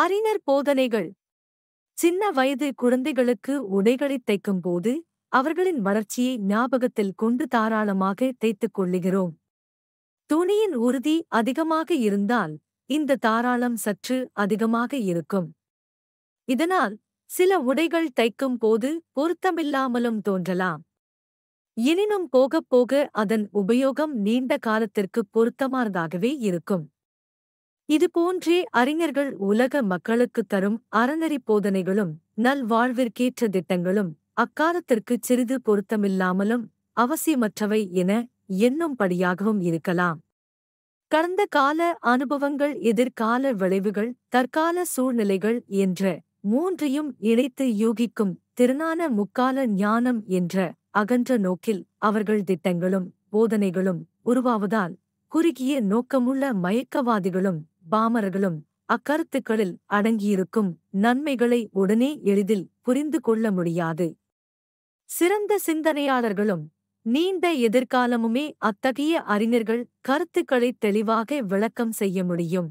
அறிஞர் போதனைகள் சின்ன வயது குழந்தைகளுக்கு உடைகளை தைக்கும் போது அவர்களின் வளர்ச்சியை ஞாபகத்தில் கொண்டு தாராளமாக தைத்துக் கொள்ளுகிறோம் துணியின் உறுதி அதிகமாக இருந்தால் இந்த தாராளம் சற்று அதிகமாக இருக்கும் இதனால் சில உடைகள் தைக்கும் போது பொருத்தமில்லாமலும் தோன்றலாம் எனினும் போகப் போக அதன் உபயோகம் நீண்ட காலத்திற்கு பொருத்தமானதாகவே இருக்கும் இதுபோன்றே அறிஞர்கள் உலக மக்களுக்கு தரும் அறநெறி போதனைகளும் நல்வாழ்விற்கேற்ற திட்டங்களும் அக்காலத்திற்கு சிறிது பொருத்தமில்லாமலும் அவசியமற்றவை என எண்ணும்படியாகவும் இருக்கலாம் கடந்த கால அனுபவங்கள் எதிர்கால விளைவுகள் தற்கால சூழ்நிலைகள் என்ற மூன்றையும் இணைத்து யூகிக்கும் திறனான முக்கால ஞானம் என்ற அகன்ற நோக்கில் அவர்கள் திட்டங்களும் போதனைகளும் உருவாவதால் குறுகிய நோக்கமுள்ள மயக்கவாதிகளும் பாமரர்களும் அக்கருத்துக்களில் அடங்கியிருக்கும் நன்மைகளை உடனே எளிதில் புரிந்து கொள்ள முடியாது சிறந்த சிந்தனையாளர்களும் நீண்ட எதிர்காலமுமே அத்தகைய அறிஞர்கள் கருத்துக்களை தெளிவாக விளக்கம் செய்ய முடியும்